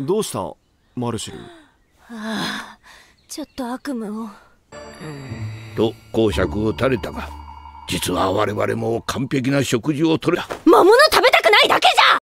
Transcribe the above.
どうしたマルシル、はあ、ちょっと悪夢をと講釈を垂れたが実は我々も完璧な食事をとりゃ魔物食べ